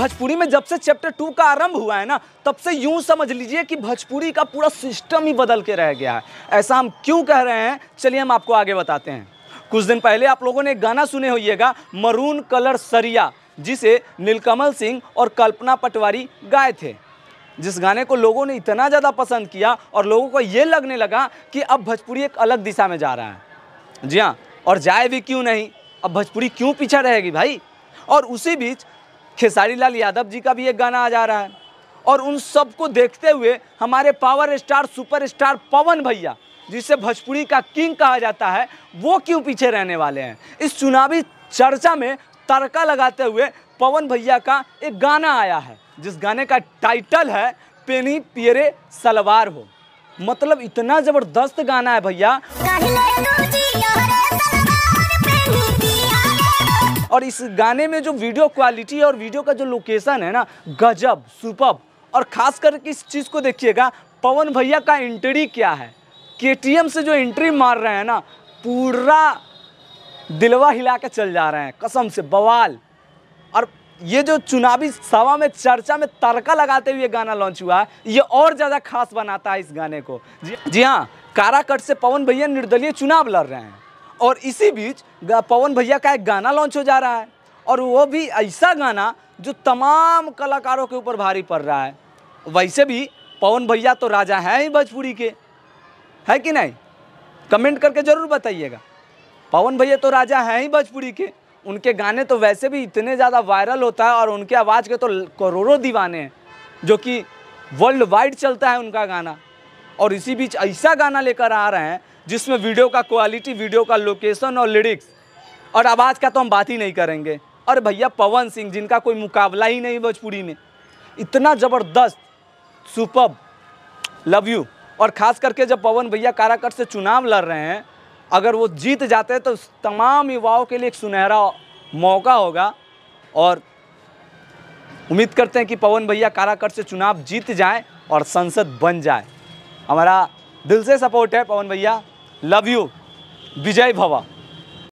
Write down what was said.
भोजपुरी में जब से चैप्टर टू का आरंभ हुआ है ना तब से यूं समझ लीजिए कि भोजपुरी का पूरा सिस्टम ही बदल के रह गया है ऐसा हम क्यों कह रहे हैं चलिए हम आपको आगे बताते हैं कुछ दिन पहले आप लोगों ने एक गाना सुने होइएगा मरून कलर सरिया जिसे नीलकमल सिंह और कल्पना पटवारी गाए थे जिस गाने को लोगों ने इतना ज़्यादा पसंद किया और लोगों को ये लगने लगा कि अब भोजपुरी एक अलग दिशा में जा रहा है जी हाँ और जाए भी क्यों नहीं अब भोजपुरी क्यों पीछा रहेगी भाई और उसी बीच खेसारी लाल यादव जी का भी एक गाना आ जा रहा है और उन सबको देखते हुए हमारे power star super star Pawan भैया जिसे भोजपुरी का किंग कहा जाता है वो क्यों पीछे रहने वाले हैं इस चुनावी चर्चा में तड़का लगाते हुए पवन भैया का एक गाना आया है जिस गाने का टाइटल है पेनी पियरे सलवार हो मतलब इतना ज़बरदस्त गाना है भैया और इस गाने में जो वीडियो क्वालिटी और वीडियो का जो लोकेशन है ना गजब सुपब और ख़ास करके इस चीज़ को देखिएगा पवन भैया का एंट्री क्या है के से जो एंट्री मार रहे हैं ना पूरा दिलवा हिला के चल जा रहे हैं कसम से बवाल और ये जो चुनावी सभा में चर्चा में तड़का लगाते हुए गाना लॉन्च हुआ है ये और ज़्यादा खास बनाता है इस गाने को जी जी हाँ काराकट से पवन भैया निर्दलीय चुनाव लड़ रहे हैं और इसी बीच पवन भैया का एक गाना लॉन्च हो जा रहा है और वो भी ऐसा गाना जो तमाम कलाकारों के ऊपर भारी पड़ रहा है वैसे भी पवन भैया तो राजा हैं ही भोजपुरी के है कि नहीं कमेंट करके ज़रूर बताइएगा पवन भैया तो राजा हैं ही भोजपुरी के उनके गाने तो वैसे भी इतने ज़्यादा वायरल होता है और उनके आवाज़ के तो करोड़ों दीवाने हैं जो कि वर्ल्ड वाइड चलता है उनका गाना और इसी बीच ऐसा गाना लेकर आ रहे हैं जिसमें वीडियो का क्वालिटी वीडियो का लोकेशन और लिरिक्स और आवाज़ का तो हम बात ही नहीं करेंगे और भैया पवन सिंह जिनका कोई मुकाबला ही नहीं भोजपुरी में इतना ज़बरदस्त सुपब लव यू और ख़ास करके जब पवन भैया काराकट से चुनाव लड़ रहे हैं अगर वो जीत जाते हैं तो तमाम युवाओं के लिए एक सुनहरा मौका होगा और उम्मीद करते हैं कि पवन भैया काराकट से चुनाव जीत जाए और संसद बन जाए हमारा दिल से सपोर्ट है पवन भैया लव यू विजय भवा